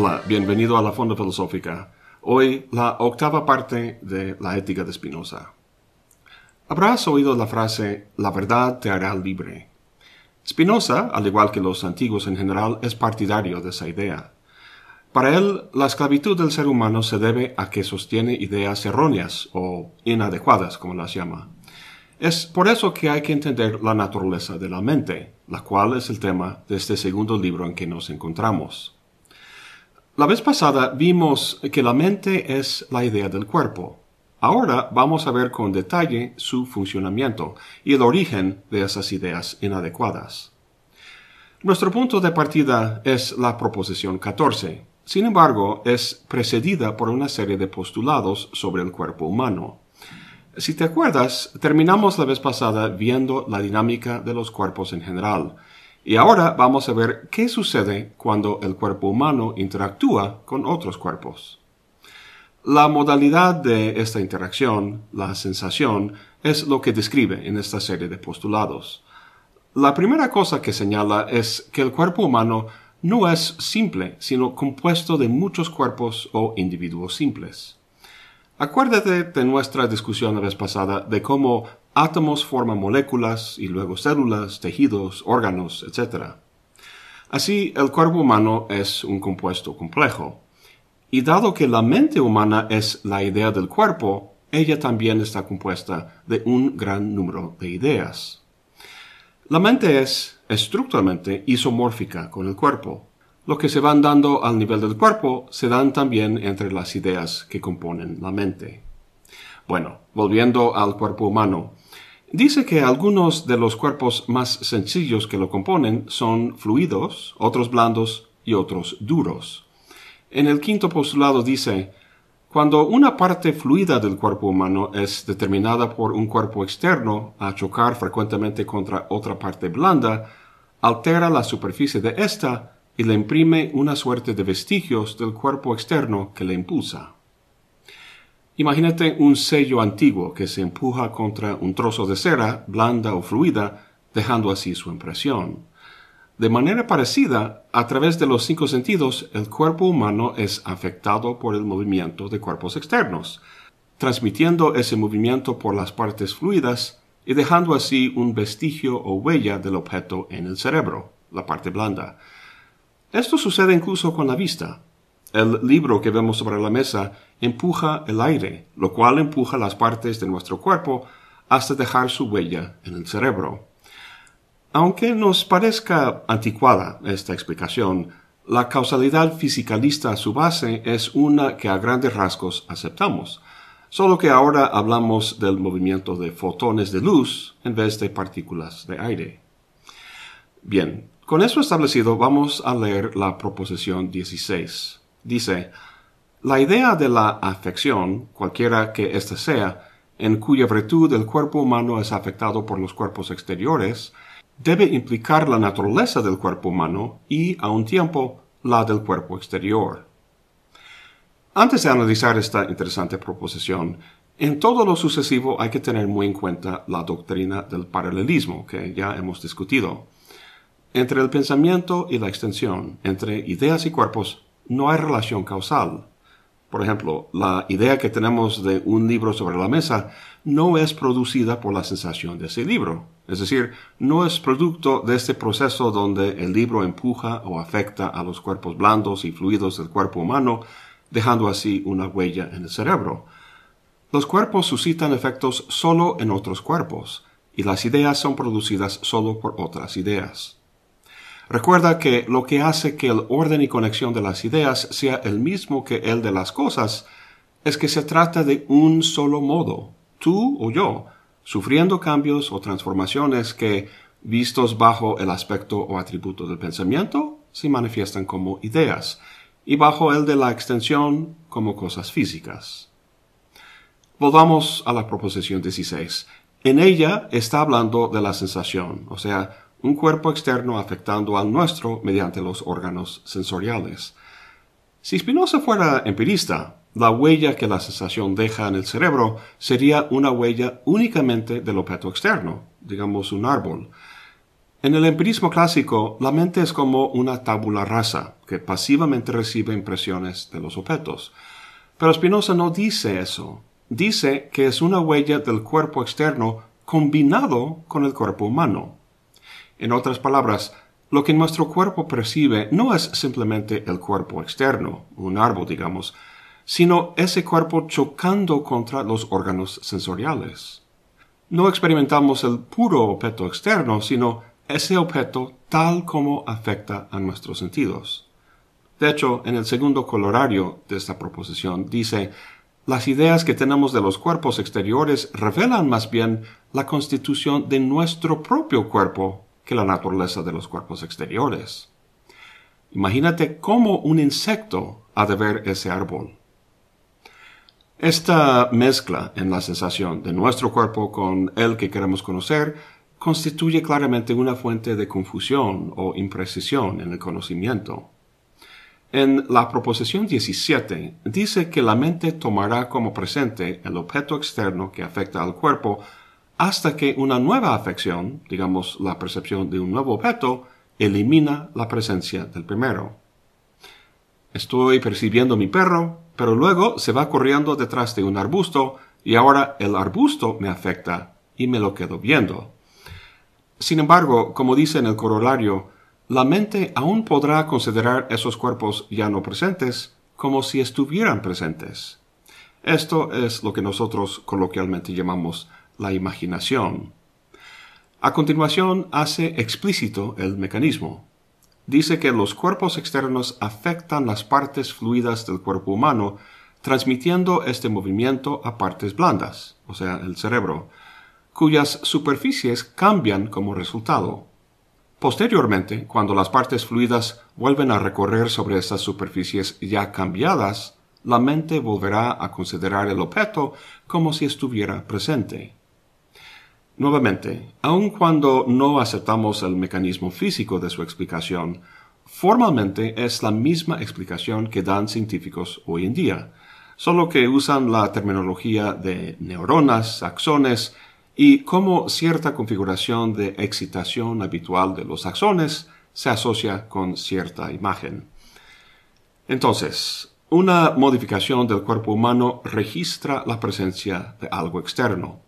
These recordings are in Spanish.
Hola, bienvenido a la Fonda Filosófica. Hoy la octava parte de la ética de Spinoza. Habrás oído la frase la verdad te hará libre. Spinoza, al igual que los antiguos en general, es partidario de esa idea. Para él, la esclavitud del ser humano se debe a que sostiene ideas erróneas o inadecuadas, como las llama. Es por eso que hay que entender la naturaleza de la mente, la cual es el tema de este segundo libro en que nos encontramos. La vez pasada vimos que la mente es la idea del cuerpo. Ahora vamos a ver con detalle su funcionamiento y el origen de esas ideas inadecuadas. Nuestro punto de partida es la proposición 14. Sin embargo, es precedida por una serie de postulados sobre el cuerpo humano. Si te acuerdas, terminamos la vez pasada viendo la dinámica de los cuerpos en general, y ahora vamos a ver qué sucede cuando el cuerpo humano interactúa con otros cuerpos. La modalidad de esta interacción, la sensación, es lo que describe en esta serie de postulados. La primera cosa que señala es que el cuerpo humano no es simple, sino compuesto de muchos cuerpos o individuos simples. Acuérdate de nuestra discusión la vez pasada de cómo átomos forman moléculas y luego células, tejidos, órganos, etc. Así, el cuerpo humano es un compuesto complejo. Y dado que la mente humana es la idea del cuerpo, ella también está compuesta de un gran número de ideas. La mente es estructuralmente isomórfica con el cuerpo lo que se van dando al nivel del cuerpo se dan también entre las ideas que componen la mente. Bueno, volviendo al cuerpo humano, Dice que algunos de los cuerpos más sencillos que lo componen son fluidos, otros blandos y otros duros. En el quinto postulado dice, cuando una parte fluida del cuerpo humano es determinada por un cuerpo externo a chocar frecuentemente contra otra parte blanda, altera la superficie de ésta y le imprime una suerte de vestigios del cuerpo externo que le impulsa. Imagínate un sello antiguo que se empuja contra un trozo de cera, blanda o fluida, dejando así su impresión. De manera parecida, a través de los cinco sentidos, el cuerpo humano es afectado por el movimiento de cuerpos externos, transmitiendo ese movimiento por las partes fluidas y dejando así un vestigio o huella del objeto en el cerebro, la parte blanda. Esto sucede incluso con la vista. El libro que vemos sobre la mesa empuja el aire, lo cual empuja las partes de nuestro cuerpo hasta dejar su huella en el cerebro. Aunque nos parezca anticuada esta explicación, la causalidad fisicalista a su base es una que a grandes rasgos aceptamos, solo que ahora hablamos del movimiento de fotones de luz en vez de partículas de aire. Bien, con eso establecido, vamos a leer la proposición 16. Dice, la idea de la afección, cualquiera que ésta sea, en cuya virtud el cuerpo humano es afectado por los cuerpos exteriores, debe implicar la naturaleza del cuerpo humano y, a un tiempo, la del cuerpo exterior. Antes de analizar esta interesante proposición, en todo lo sucesivo hay que tener muy en cuenta la doctrina del paralelismo que ya hemos discutido. Entre el pensamiento y la extensión, entre ideas y cuerpos, no hay relación causal. Por ejemplo, la idea que tenemos de un libro sobre la mesa no es producida por la sensación de ese libro. Es decir, no es producto de este proceso donde el libro empuja o afecta a los cuerpos blandos y fluidos del cuerpo humano, dejando así una huella en el cerebro. Los cuerpos suscitan efectos solo en otros cuerpos, y las ideas son producidas solo por otras ideas. Recuerda que lo que hace que el orden y conexión de las ideas sea el mismo que el de las cosas es que se trata de un solo modo, tú o yo, sufriendo cambios o transformaciones que, vistos bajo el aspecto o atributo del pensamiento, se manifiestan como ideas, y bajo el de la extensión como cosas físicas. Volvamos a la proposición 16. En ella está hablando de la sensación, o sea, un cuerpo externo afectando al nuestro mediante los órganos sensoriales. Si Spinoza fuera empirista, la huella que la sensación deja en el cerebro sería una huella únicamente del objeto externo, digamos un árbol. En el empirismo clásico, la mente es como una tabula rasa que pasivamente recibe impresiones de los objetos. Pero Spinoza no dice eso. Dice que es una huella del cuerpo externo combinado con el cuerpo humano. En otras palabras, lo que nuestro cuerpo percibe no es simplemente el cuerpo externo, un árbol, digamos, sino ese cuerpo chocando contra los órganos sensoriales. No experimentamos el puro objeto externo, sino ese objeto tal como afecta a nuestros sentidos. De hecho, en el segundo colorario de esta proposición dice, las ideas que tenemos de los cuerpos exteriores revelan más bien la constitución de nuestro propio cuerpo que la naturaleza de los cuerpos exteriores. Imagínate cómo un insecto ha de ver ese árbol. Esta mezcla en la sensación de nuestro cuerpo con el que queremos conocer constituye claramente una fuente de confusión o imprecisión en el conocimiento. En la proposición 17 dice que la mente tomará como presente el objeto externo que afecta al cuerpo hasta que una nueva afección, digamos la percepción de un nuevo objeto, elimina la presencia del primero. Estoy percibiendo mi perro, pero luego se va corriendo detrás de un arbusto y ahora el arbusto me afecta y me lo quedo viendo. Sin embargo, como dice en el corolario, la mente aún podrá considerar esos cuerpos ya no presentes como si estuvieran presentes. Esto es lo que nosotros coloquialmente llamamos la imaginación. A continuación hace explícito el mecanismo. Dice que los cuerpos externos afectan las partes fluidas del cuerpo humano, transmitiendo este movimiento a partes blandas, o sea, el cerebro, cuyas superficies cambian como resultado. Posteriormente, cuando las partes fluidas vuelven a recorrer sobre estas superficies ya cambiadas, la mente volverá a considerar el objeto como si estuviera presente. Nuevamente, aun cuando no aceptamos el mecanismo físico de su explicación, formalmente es la misma explicación que dan científicos hoy en día, solo que usan la terminología de neuronas, axones y cómo cierta configuración de excitación habitual de los axones se asocia con cierta imagen. Entonces, una modificación del cuerpo humano registra la presencia de algo externo.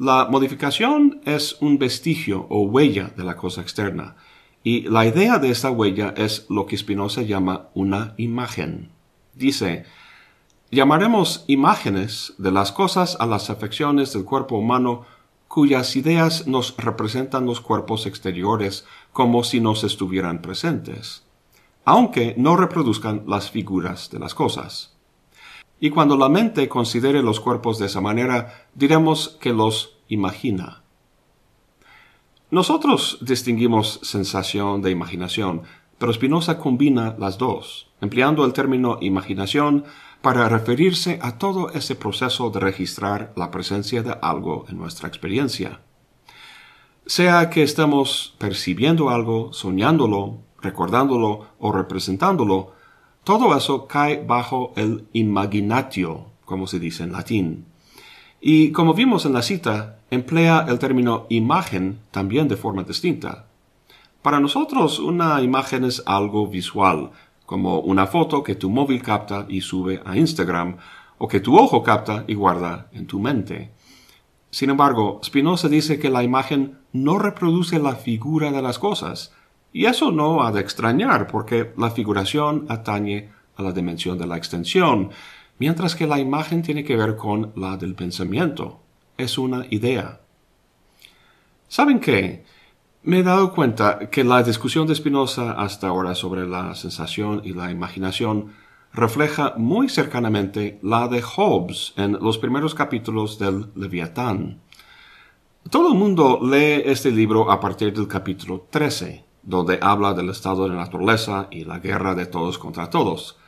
La modificación es un vestigio o huella de la cosa externa, y la idea de esta huella es lo que Spinoza llama una imagen. Dice, llamaremos imágenes de las cosas a las afecciones del cuerpo humano cuyas ideas nos representan los cuerpos exteriores como si nos estuvieran presentes, aunque no reproduzcan las figuras de las cosas. Y cuando la mente considere los cuerpos de esa manera, diremos que los imagina. Nosotros distinguimos sensación de imaginación, pero Spinoza combina las dos, empleando el término imaginación para referirse a todo ese proceso de registrar la presencia de algo en nuestra experiencia. Sea que estemos percibiendo algo, soñándolo, recordándolo o representándolo, todo eso cae bajo el imaginatio, como se dice en latín. Y como vimos en la cita, emplea el término imagen también de forma distinta. Para nosotros una imagen es algo visual, como una foto que tu móvil capta y sube a Instagram, o que tu ojo capta y guarda en tu mente. Sin embargo, Spinoza dice que la imagen no reproduce la figura de las cosas, y eso no ha de extrañar, porque la figuración atañe a la dimensión de la extensión, mientras que la imagen tiene que ver con la del pensamiento. Es una idea. ¿Saben qué? Me he dado cuenta que la discusión de Spinoza hasta ahora sobre la sensación y la imaginación refleja muy cercanamente la de Hobbes en los primeros capítulos del Leviatán. Todo el mundo lee este libro a partir del capítulo 13, donde habla del estado de naturaleza y la guerra de todos contra todos.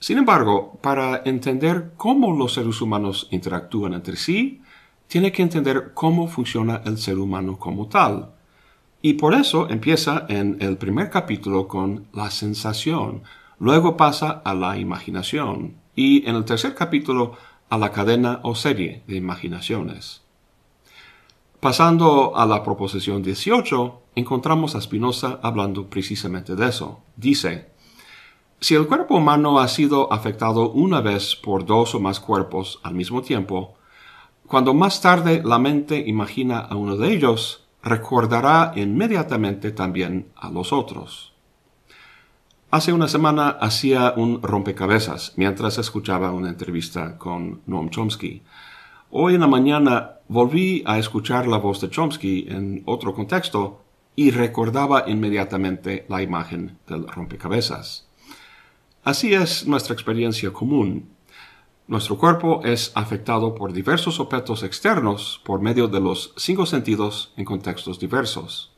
Sin embargo, para entender cómo los seres humanos interactúan entre sí, tiene que entender cómo funciona el ser humano como tal. Y por eso empieza en el primer capítulo con la sensación, luego pasa a la imaginación y en el tercer capítulo a la cadena o serie de imaginaciones. Pasando a la proposición 18, encontramos a Spinoza hablando precisamente de eso. Dice, si el cuerpo humano ha sido afectado una vez por dos o más cuerpos al mismo tiempo, cuando más tarde la mente imagina a uno de ellos, recordará inmediatamente también a los otros. Hace una semana hacía un rompecabezas mientras escuchaba una entrevista con Noam Chomsky. Hoy en la mañana volví a escuchar la voz de Chomsky en otro contexto y recordaba inmediatamente la imagen del rompecabezas. Así es nuestra experiencia común. Nuestro cuerpo es afectado por diversos objetos externos por medio de los cinco sentidos en contextos diversos.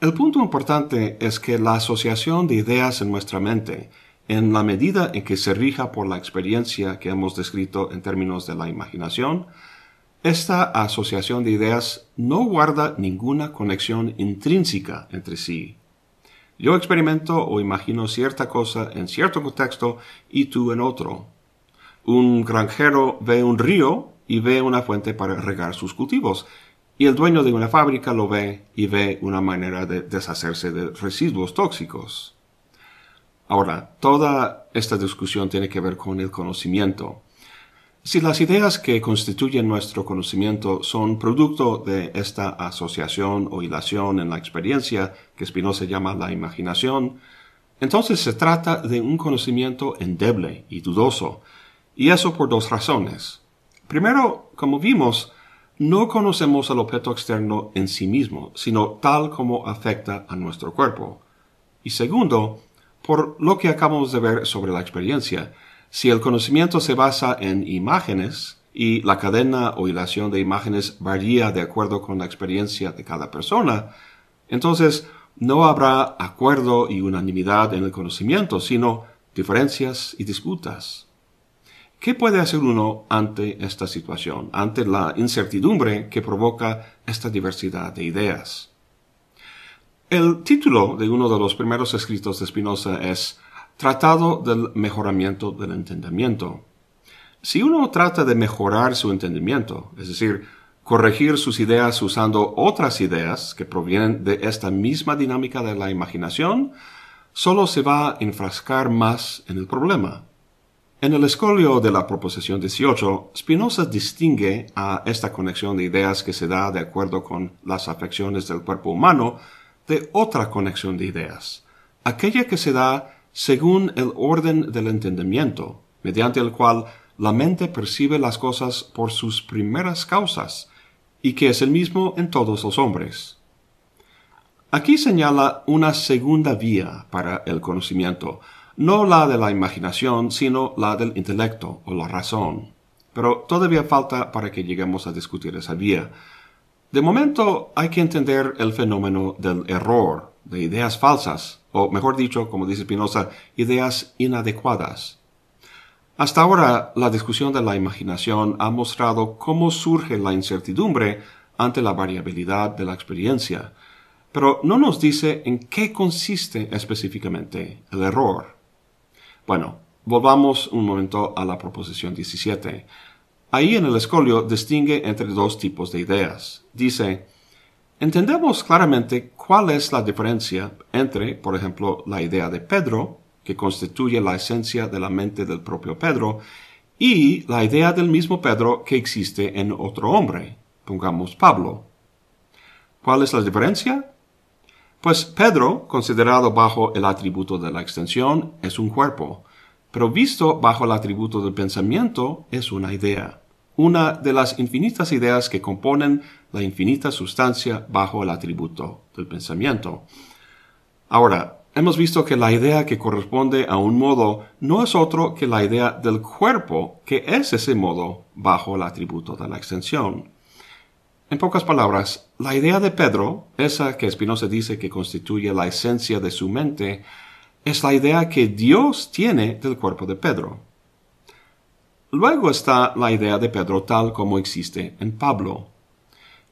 El punto importante es que la asociación de ideas en nuestra mente, en la medida en que se rija por la experiencia que hemos descrito en términos de la imaginación, esta asociación de ideas no guarda ninguna conexión intrínseca entre sí. Yo experimento o imagino cierta cosa en cierto contexto y tú en otro. Un granjero ve un río y ve una fuente para regar sus cultivos, y el dueño de una fábrica lo ve y ve una manera de deshacerse de residuos tóxicos. Ahora, toda esta discusión tiene que ver con el conocimiento. Si las ideas que constituyen nuestro conocimiento son producto de esta asociación o hilación en la experiencia que Spinoza llama la imaginación, entonces se trata de un conocimiento endeble y dudoso, y eso por dos razones. Primero, como vimos, no conocemos al objeto externo en sí mismo, sino tal como afecta a nuestro cuerpo. Y segundo, por lo que acabamos de ver sobre la experiencia, si el conocimiento se basa en imágenes y la cadena o ilación de imágenes varía de acuerdo con la experiencia de cada persona, entonces no habrá acuerdo y unanimidad en el conocimiento, sino diferencias y disputas. ¿Qué puede hacer uno ante esta situación, ante la incertidumbre que provoca esta diversidad de ideas? El título de uno de los primeros escritos de Spinoza es Tratado del mejoramiento del entendimiento. Si uno trata de mejorar su entendimiento, es decir, corregir sus ideas usando otras ideas que provienen de esta misma dinámica de la imaginación, solo se va a enfrascar más en el problema. En el escolio de la proposición 18, Spinoza distingue a esta conexión de ideas que se da de acuerdo con las afecciones del cuerpo humano de otra conexión de ideas, aquella que se da según el orden del entendimiento, mediante el cual la mente percibe las cosas por sus primeras causas, y que es el mismo en todos los hombres. Aquí señala una segunda vía para el conocimiento, no la de la imaginación, sino la del intelecto o la razón. Pero todavía falta para que lleguemos a discutir esa vía. De momento hay que entender el fenómeno del error, de ideas falsas, o mejor dicho, como dice Spinoza, ideas inadecuadas. Hasta ahora, la discusión de la imaginación ha mostrado cómo surge la incertidumbre ante la variabilidad de la experiencia, pero no nos dice en qué consiste específicamente el error. Bueno, volvamos un momento a la proposición 17. Ahí en el escolio distingue entre dos tipos de ideas. Dice, Entendemos claramente cuál es la diferencia entre, por ejemplo, la idea de Pedro, que constituye la esencia de la mente del propio Pedro, y la idea del mismo Pedro que existe en otro hombre, pongamos Pablo. ¿Cuál es la diferencia? Pues Pedro, considerado bajo el atributo de la extensión, es un cuerpo, pero visto bajo el atributo del pensamiento, es una idea una de las infinitas ideas que componen la infinita sustancia bajo el atributo del pensamiento. Ahora, hemos visto que la idea que corresponde a un modo no es otro que la idea del cuerpo, que es ese modo bajo el atributo de la extensión. En pocas palabras, la idea de Pedro, esa que Spinoza dice que constituye la esencia de su mente, es la idea que Dios tiene del cuerpo de Pedro. Luego está la idea de Pedro tal como existe en Pablo.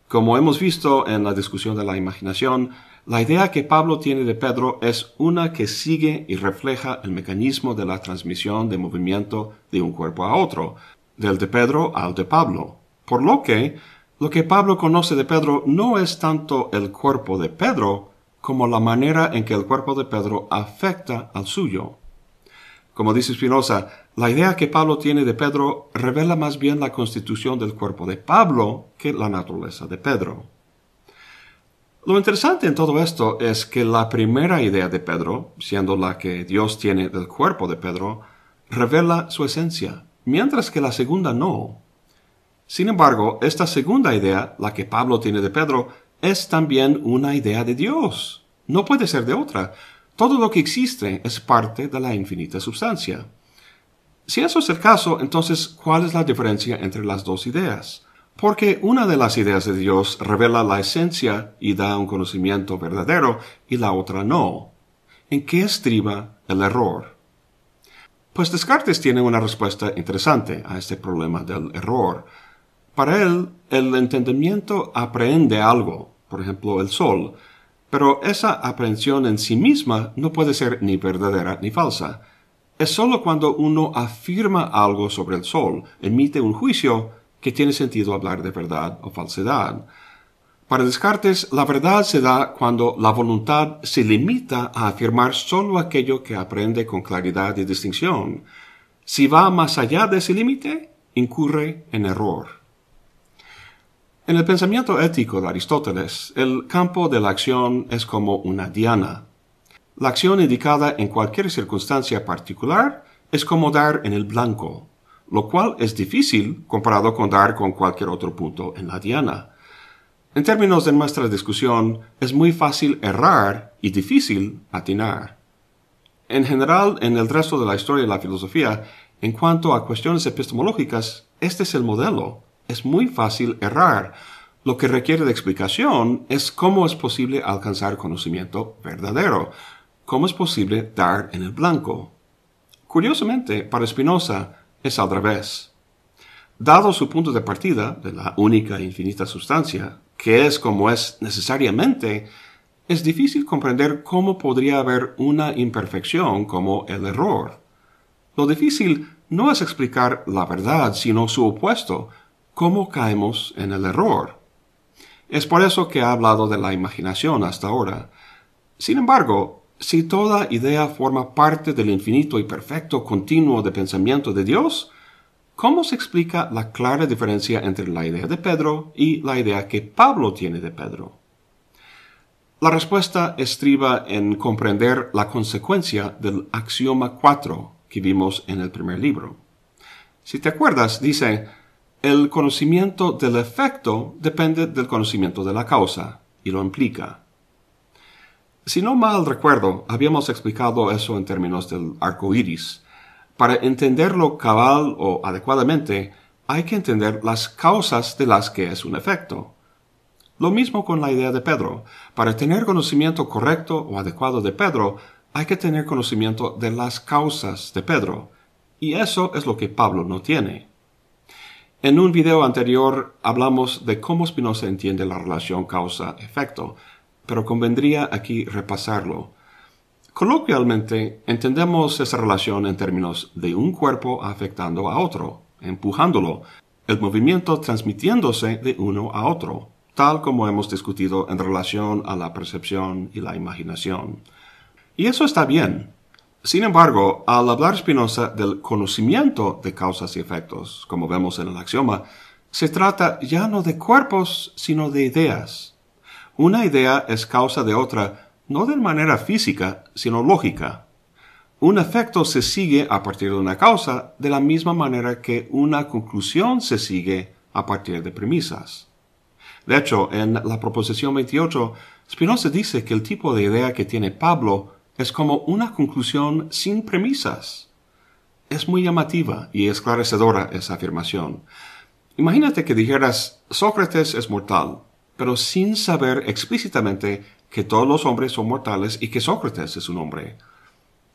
Como hemos visto en la discusión de la imaginación, la idea que Pablo tiene de Pedro es una que sigue y refleja el mecanismo de la transmisión de movimiento de un cuerpo a otro, del de Pedro al de Pablo. Por lo que, lo que Pablo conoce de Pedro no es tanto el cuerpo de Pedro, como la manera en que el cuerpo de Pedro afecta al suyo. Como dice Spinoza, la idea que Pablo tiene de Pedro revela más bien la constitución del cuerpo de Pablo que la naturaleza de Pedro. Lo interesante en todo esto es que la primera idea de Pedro, siendo la que Dios tiene del cuerpo de Pedro, revela su esencia, mientras que la segunda no. Sin embargo, esta segunda idea, la que Pablo tiene de Pedro, es también una idea de Dios. No puede ser de otra. Todo lo que existe es parte de la infinita sustancia. Si eso es el caso, entonces, ¿cuál es la diferencia entre las dos ideas? Porque una de las ideas de Dios revela la esencia y da un conocimiento verdadero y la otra no. ¿En qué estriba el error? Pues Descartes tiene una respuesta interesante a este problema del error. Para él, el entendimiento aprehende algo, por ejemplo, el sol, pero esa aprehensión en sí misma no puede ser ni verdadera ni falsa es sólo cuando uno afirma algo sobre el sol, emite un juicio, que tiene sentido hablar de verdad o falsedad. Para Descartes, la verdad se da cuando la voluntad se limita a afirmar sólo aquello que aprende con claridad y distinción. Si va más allá de ese límite, incurre en error. En el pensamiento ético de Aristóteles, el campo de la acción es como una diana, la acción indicada en cualquier circunstancia particular es como dar en el blanco, lo cual es difícil comparado con dar con cualquier otro punto en la diana. En términos de nuestra discusión, es muy fácil errar y difícil atinar. En general, en el resto de la historia de la filosofía, en cuanto a cuestiones epistemológicas, este es el modelo. Es muy fácil errar. Lo que requiere de explicación es cómo es posible alcanzar conocimiento verdadero, ¿cómo es posible dar en el blanco? Curiosamente, para Spinoza es al revés. Dado su punto de partida de la única e infinita sustancia, que es como es necesariamente, es difícil comprender cómo podría haber una imperfección como el error. Lo difícil no es explicar la verdad, sino su opuesto, cómo caemos en el error. Es por eso que ha hablado de la imaginación hasta ahora. Sin embargo, si toda idea forma parte del infinito y perfecto continuo de pensamiento de Dios, ¿cómo se explica la clara diferencia entre la idea de Pedro y la idea que Pablo tiene de Pedro? La respuesta estriba en comprender la consecuencia del axioma 4 que vimos en el primer libro. Si te acuerdas, dice, el conocimiento del efecto depende del conocimiento de la causa, y lo implica. Si no mal recuerdo, habíamos explicado eso en términos del arco iris. Para entenderlo cabal o adecuadamente, hay que entender las causas de las que es un efecto. Lo mismo con la idea de Pedro. Para tener conocimiento correcto o adecuado de Pedro, hay que tener conocimiento de las causas de Pedro. Y eso es lo que Pablo no tiene. En un video anterior hablamos de cómo Spinoza entiende la relación causa-efecto, pero convendría aquí repasarlo. Coloquialmente, entendemos esa relación en términos de un cuerpo afectando a otro, empujándolo, el movimiento transmitiéndose de uno a otro, tal como hemos discutido en relación a la percepción y la imaginación. Y eso está bien. Sin embargo, al hablar Spinoza del conocimiento de causas y efectos, como vemos en el axioma, se trata ya no de cuerpos, sino de ideas, una idea es causa de otra no de manera física, sino lógica. Un efecto se sigue a partir de una causa de la misma manera que una conclusión se sigue a partir de premisas. De hecho, en la proposición 28, Spinoza dice que el tipo de idea que tiene Pablo es como una conclusión sin premisas. Es muy llamativa y esclarecedora esa afirmación. Imagínate que dijeras Sócrates es mortal pero sin saber explícitamente que todos los hombres son mortales y que Sócrates es un hombre.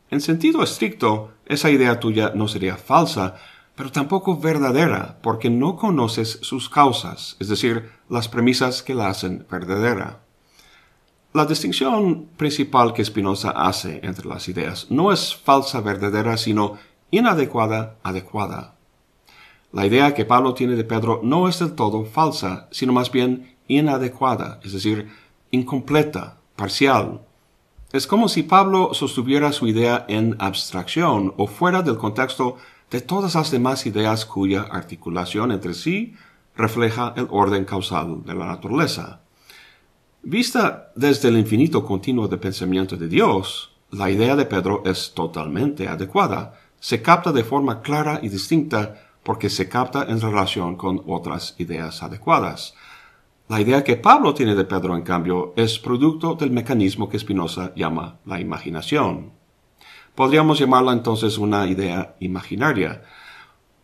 En sentido estricto, esa idea tuya no sería falsa, pero tampoco verdadera, porque no conoces sus causas, es decir, las premisas que la hacen verdadera. La distinción principal que Spinoza hace entre las ideas no es falsa verdadera, sino inadecuada adecuada. La idea que Pablo tiene de Pedro no es del todo falsa, sino más bien inadecuada, es decir, incompleta, parcial. Es como si Pablo sostuviera su idea en abstracción o fuera del contexto de todas las demás ideas cuya articulación entre sí refleja el orden causal de la naturaleza. Vista desde el infinito continuo de pensamiento de Dios, la idea de Pedro es totalmente adecuada, se capta de forma clara y distinta porque se capta en relación con otras ideas adecuadas. La idea que Pablo tiene de Pedro, en cambio, es producto del mecanismo que Spinoza llama la imaginación. Podríamos llamarla entonces una idea imaginaria.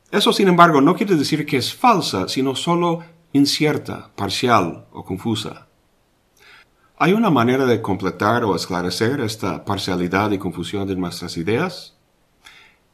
Eso, sin embargo, no quiere decir que es falsa, sino solo incierta, parcial o confusa. ¿Hay una manera de completar o esclarecer esta parcialidad y confusión de nuestras ideas?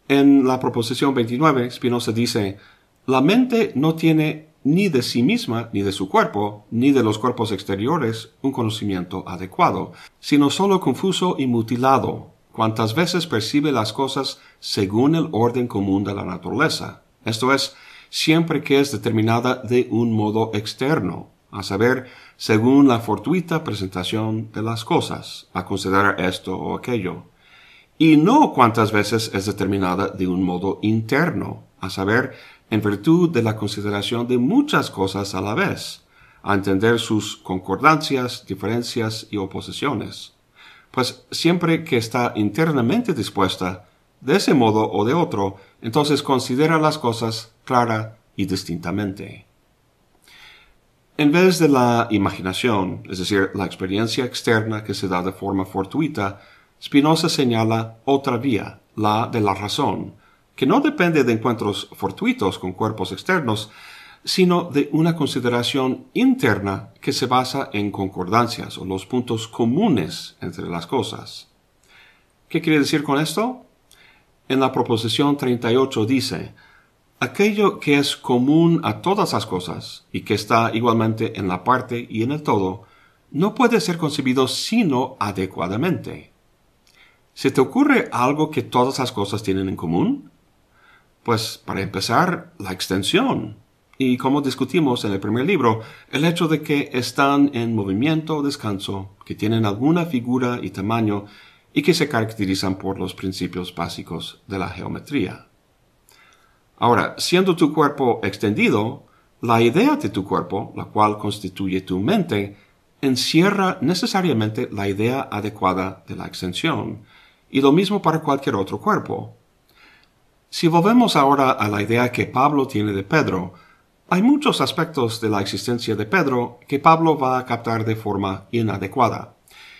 En la proposición 29, Spinoza dice, la mente no tiene ni de sí misma, ni de su cuerpo, ni de los cuerpos exteriores un conocimiento adecuado, sino sólo confuso y mutilado, cuantas veces percibe las cosas según el orden común de la naturaleza, esto es, siempre que es determinada de un modo externo, a saber, según la fortuita presentación de las cosas, a considerar esto o aquello, y no cuantas veces es determinada de un modo interno, a saber, en virtud de la consideración de muchas cosas a la vez, a entender sus concordancias, diferencias y oposiciones, pues siempre que está internamente dispuesta, de ese modo o de otro, entonces considera las cosas clara y distintamente. En vez de la imaginación, es decir, la experiencia externa que se da de forma fortuita, Spinoza señala otra vía, la de la razón, que no depende de encuentros fortuitos con cuerpos externos, sino de una consideración interna que se basa en concordancias o los puntos comunes entre las cosas. ¿Qué quiere decir con esto? En la proposición 38 dice, aquello que es común a todas las cosas y que está igualmente en la parte y en el todo, no puede ser concebido sino adecuadamente. ¿Se te ocurre algo que todas las cosas tienen en común? Pues para empezar, la extensión. Y como discutimos en el primer libro, el hecho de que están en movimiento o descanso, que tienen alguna figura y tamaño, y que se caracterizan por los principios básicos de la geometría. Ahora, siendo tu cuerpo extendido, la idea de tu cuerpo, la cual constituye tu mente, encierra necesariamente la idea adecuada de la extensión, y lo mismo para cualquier otro cuerpo. Si volvemos ahora a la idea que Pablo tiene de Pedro, hay muchos aspectos de la existencia de Pedro que Pablo va a captar de forma inadecuada.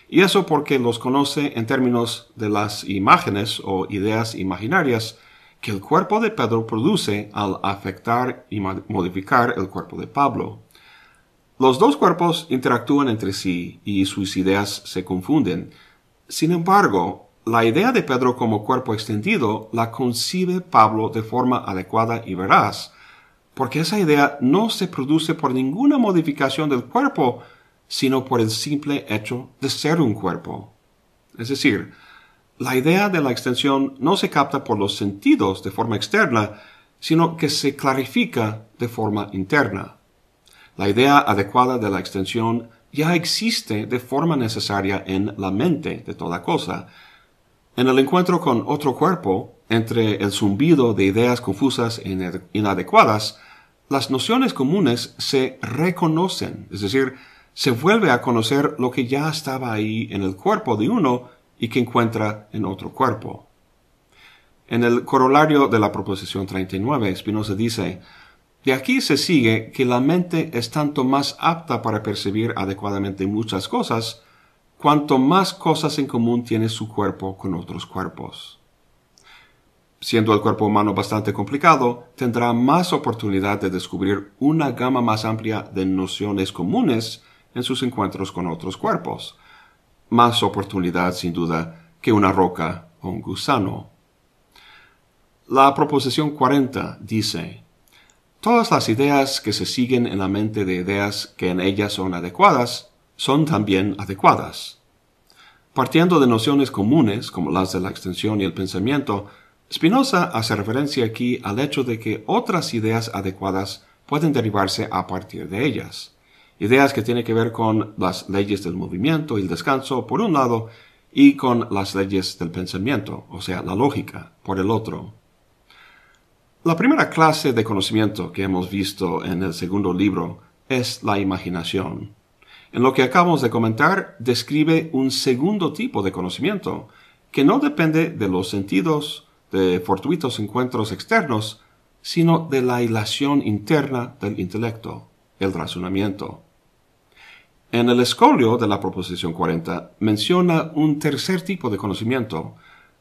Y eso porque los conoce en términos de las imágenes o ideas imaginarias que el cuerpo de Pedro produce al afectar y modificar el cuerpo de Pablo. Los dos cuerpos interactúan entre sí y sus ideas se confunden. Sin embargo, la idea de Pedro como cuerpo extendido la concibe Pablo de forma adecuada y veraz, porque esa idea no se produce por ninguna modificación del cuerpo, sino por el simple hecho de ser un cuerpo. Es decir, la idea de la extensión no se capta por los sentidos de forma externa, sino que se clarifica de forma interna. La idea adecuada de la extensión ya existe de forma necesaria en la mente de toda cosa, en el encuentro con otro cuerpo, entre el zumbido de ideas confusas e inadecuadas, las nociones comunes se reconocen, es decir, se vuelve a conocer lo que ya estaba ahí en el cuerpo de uno y que encuentra en otro cuerpo. En el corolario de la proposición 39, Spinoza dice, de aquí se sigue que la mente es tanto más apta para percibir adecuadamente muchas cosas cuanto más cosas en común tiene su cuerpo con otros cuerpos. Siendo el cuerpo humano bastante complicado, tendrá más oportunidad de descubrir una gama más amplia de nociones comunes en sus encuentros con otros cuerpos. Más oportunidad, sin duda, que una roca o un gusano. La proposición 40 dice, Todas las ideas que se siguen en la mente de ideas que en ellas son adecuadas son también adecuadas. Partiendo de nociones comunes como las de la extensión y el pensamiento, Spinoza hace referencia aquí al hecho de que otras ideas adecuadas pueden derivarse a partir de ellas. Ideas que tienen que ver con las leyes del movimiento y el descanso, por un lado, y con las leyes del pensamiento, o sea, la lógica, por el otro. La primera clase de conocimiento que hemos visto en el segundo libro es la imaginación. En lo que acabamos de comentar, describe un segundo tipo de conocimiento, que no depende de los sentidos, de fortuitos encuentros externos, sino de la hilación interna del intelecto, el razonamiento. En el escolio de la proposición 40 menciona un tercer tipo de conocimiento,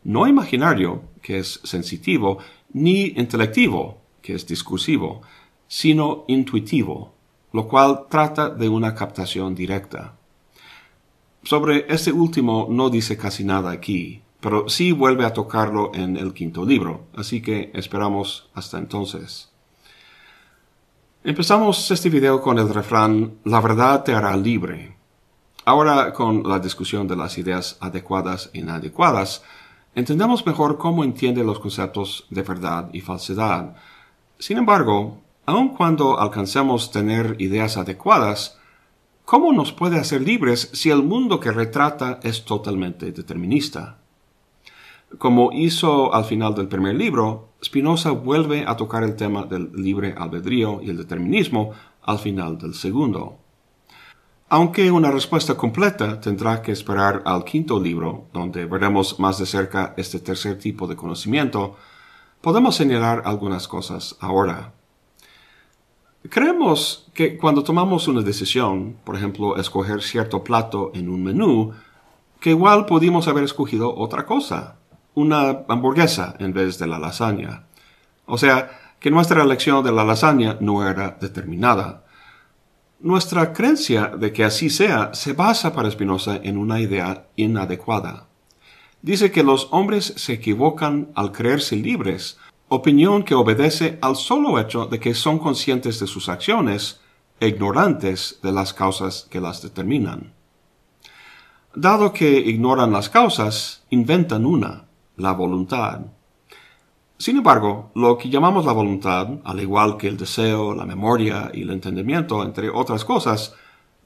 no imaginario, que es sensitivo, ni intelectivo, que es discursivo, sino intuitivo, lo cual trata de una captación directa. Sobre este último no dice casi nada aquí, pero sí vuelve a tocarlo en el quinto libro, así que esperamos hasta entonces. Empezamos este video con el refrán La verdad te hará libre. Ahora con la discusión de las ideas adecuadas e inadecuadas, entendemos mejor cómo entiende los conceptos de verdad y falsedad. Sin embargo, aun cuando alcancemos tener ideas adecuadas, ¿cómo nos puede hacer libres si el mundo que retrata es totalmente determinista? Como hizo al final del primer libro, Spinoza vuelve a tocar el tema del libre albedrío y el determinismo al final del segundo. Aunque una respuesta completa tendrá que esperar al quinto libro, donde veremos más de cerca este tercer tipo de conocimiento, podemos señalar algunas cosas ahora. Creemos que cuando tomamos una decisión, por ejemplo, escoger cierto plato en un menú, que igual pudimos haber escogido otra cosa, una hamburguesa en vez de la lasaña. O sea, que nuestra elección de la lasaña no era determinada. Nuestra creencia de que así sea se basa para Spinoza en una idea inadecuada. Dice que los hombres se equivocan al creerse libres opinión que obedece al solo hecho de que son conscientes de sus acciones e ignorantes de las causas que las determinan. Dado que ignoran las causas, inventan una, la voluntad. Sin embargo, lo que llamamos la voluntad, al igual que el deseo, la memoria y el entendimiento, entre otras cosas,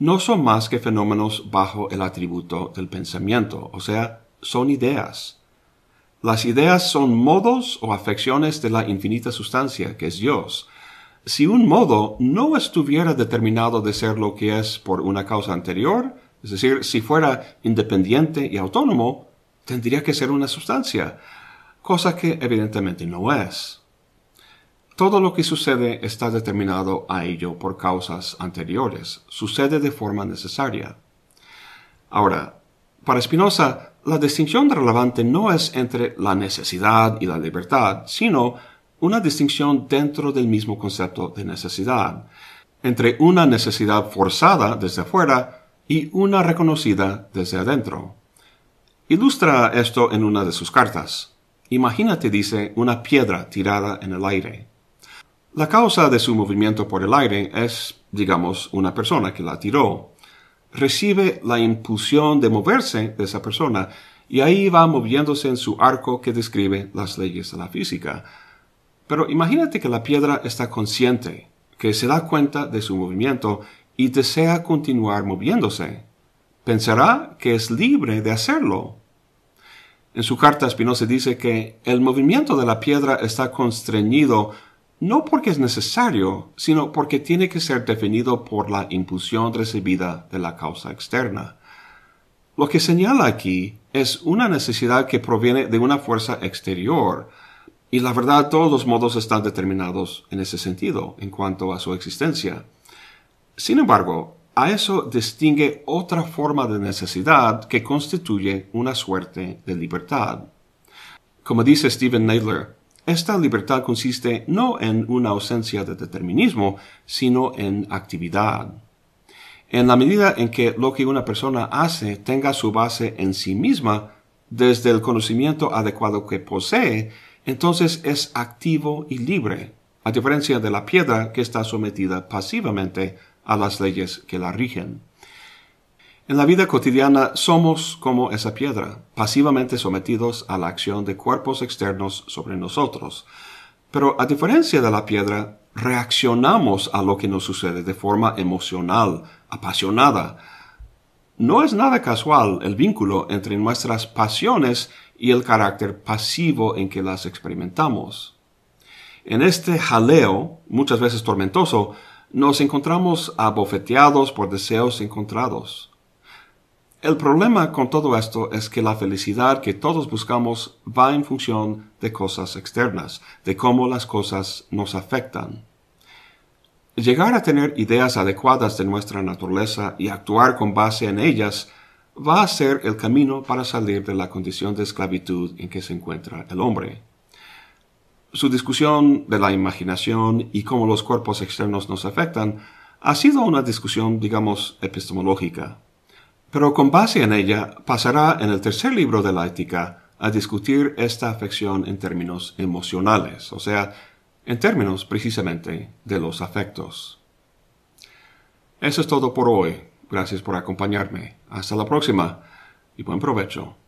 no son más que fenómenos bajo el atributo del pensamiento, o sea, son ideas. Las ideas son modos o afecciones de la infinita sustancia, que es Dios. Si un modo no estuviera determinado de ser lo que es por una causa anterior, es decir, si fuera independiente y autónomo, tendría que ser una sustancia, cosa que evidentemente no es. Todo lo que sucede está determinado a ello por causas anteriores, sucede de forma necesaria. Ahora, para Spinoza, la distinción relevante no es entre la necesidad y la libertad, sino una distinción dentro del mismo concepto de necesidad, entre una necesidad forzada desde afuera y una reconocida desde adentro. Ilustra esto en una de sus cartas. Imagínate, dice, una piedra tirada en el aire. La causa de su movimiento por el aire es, digamos, una persona que la tiró recibe la impulsión de moverse de esa persona y ahí va moviéndose en su arco que describe las leyes de la física. Pero imagínate que la piedra está consciente, que se da cuenta de su movimiento y desea continuar moviéndose. Pensará que es libre de hacerlo. En su carta Spinoza dice que el movimiento de la piedra está constreñido no porque es necesario, sino porque tiene que ser definido por la impulsión recibida de la causa externa. Lo que señala aquí es una necesidad que proviene de una fuerza exterior, y la verdad todos los modos están determinados en ese sentido, en cuanto a su existencia. Sin embargo, a eso distingue otra forma de necesidad que constituye una suerte de libertad. Como dice Stephen Nadler, esta libertad consiste no en una ausencia de determinismo, sino en actividad. En la medida en que lo que una persona hace tenga su base en sí misma, desde el conocimiento adecuado que posee, entonces es activo y libre, a diferencia de la piedra que está sometida pasivamente a las leyes que la rigen. En la vida cotidiana somos como esa piedra, pasivamente sometidos a la acción de cuerpos externos sobre nosotros. Pero a diferencia de la piedra, reaccionamos a lo que nos sucede de forma emocional, apasionada. No es nada casual el vínculo entre nuestras pasiones y el carácter pasivo en que las experimentamos. En este jaleo, muchas veces tormentoso, nos encontramos abofeteados por deseos encontrados, el problema con todo esto es que la felicidad que todos buscamos va en función de cosas externas, de cómo las cosas nos afectan. Llegar a tener ideas adecuadas de nuestra naturaleza y actuar con base en ellas va a ser el camino para salir de la condición de esclavitud en que se encuentra el hombre. Su discusión de la imaginación y cómo los cuerpos externos nos afectan ha sido una discusión, digamos, epistemológica. Pero con base en ella pasará en el tercer libro de la ética a discutir esta afección en términos emocionales, o sea, en términos precisamente de los afectos. Eso es todo por hoy. Gracias por acompañarme. Hasta la próxima y buen provecho.